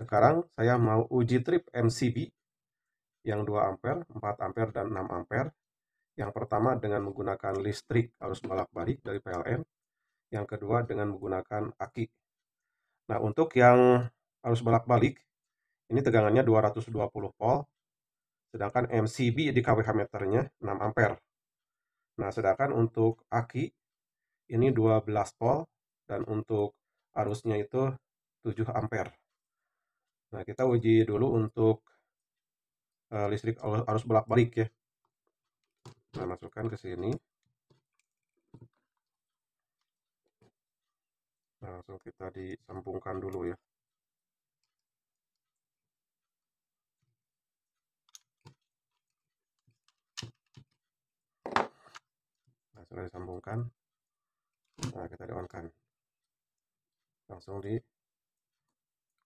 Sekarang saya mau uji trip MCB yang 2 ampere, 4 ampere, dan 6 ampere. Yang pertama dengan menggunakan listrik arus bolak-balik dari PLN. Yang kedua dengan menggunakan aki. Nah, untuk yang arus bolak-balik, ini tegangannya 220 volt. Sedangkan MCB di KWH meternya 6 ampere. Nah, sedangkan untuk aki, ini 12 volt. Dan untuk arusnya itu 7 ampere. Nah, kita uji dulu untuk uh, listrik arus bolak-balik ya. Nah, masukkan ke sini. Nah, langsung kita disambungkan dulu ya. Nah, sudah disambungkan. Nah, kita di on Langsung di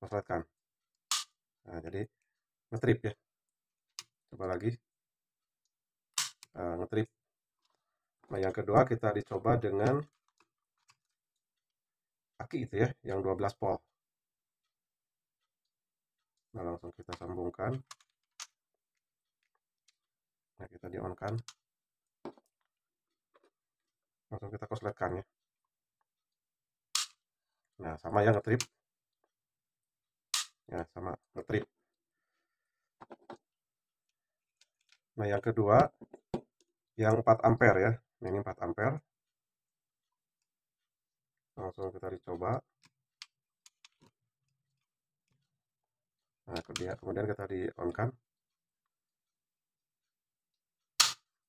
kosletkan nah jadi ngetrip ya coba lagi uh, eh, ngetrip nah yang kedua kita dicoba dengan aki itu ya yang 12 volt nah langsung kita sambungkan nah kita di on kan langsung kita kosletkan ya nah sama yang ngetrip ya sama ngetrip nah yang kedua yang 4 ampere ya nah, ini 4 ampere langsung kita dicoba nah kemudian, kemudian kita di on kan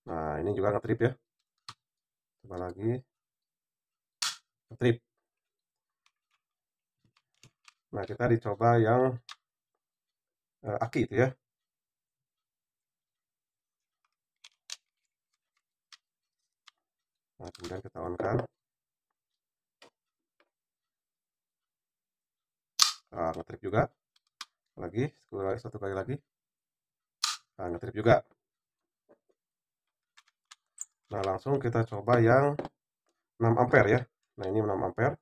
nah ini juga ngetrip ya coba lagi ngetrip Nah, kita dicoba yang uh, aki itu ya. Nah, kemudian kita on kan. Nah, ngetrip juga. Lagi, satu kali lagi. Nah, ngetrip juga. Nah, langsung kita coba yang 6 ampere ya. Nah, ini 6 ampere.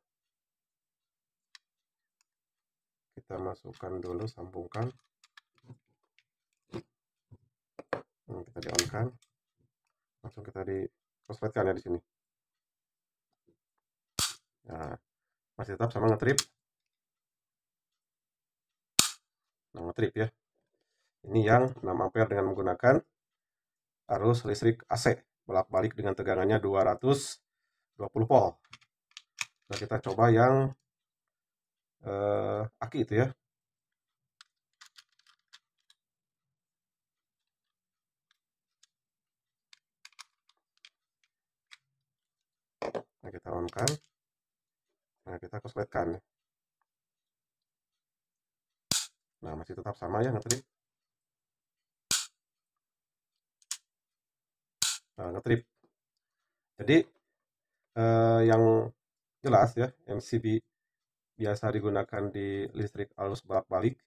kita masukkan dulu sambungkan hmm, kita di on kan langsung kita di kosletkan ya di sini nah masih tetap sama ngetrip nah ngetrip ya ini yang 6 ampere dengan menggunakan arus listrik AC bolak-balik dengan tegangannya 220 volt. Nah, kita coba yang uh, eh, Aki itu ya nah, kita on kan nah kita kan. nah masih tetap sama ya ngetrip nah, ngetrip jadi eh, yang jelas ya MCB biasa digunakan di listrik arus bolak-balik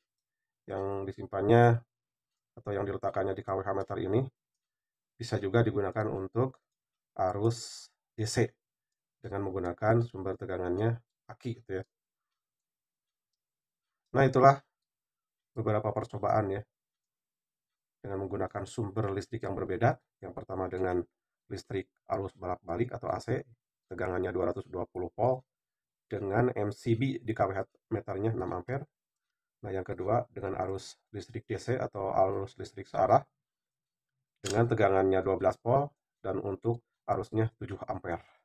yang disimpannya atau yang diletakkannya di kWh meter ini bisa juga digunakan untuk arus DC e dengan menggunakan sumber tegangannya aki gitu ya. Nah itulah beberapa percobaan ya dengan menggunakan sumber listrik yang berbeda. Yang pertama dengan listrik arus bolak-balik atau AC tegangannya 220 volt dengan MCB di kWh meternya 6 ampere. Nah, yang kedua dengan arus listrik DC atau arus listrik searah dengan tegangannya 12 volt dan untuk arusnya 7 ampere.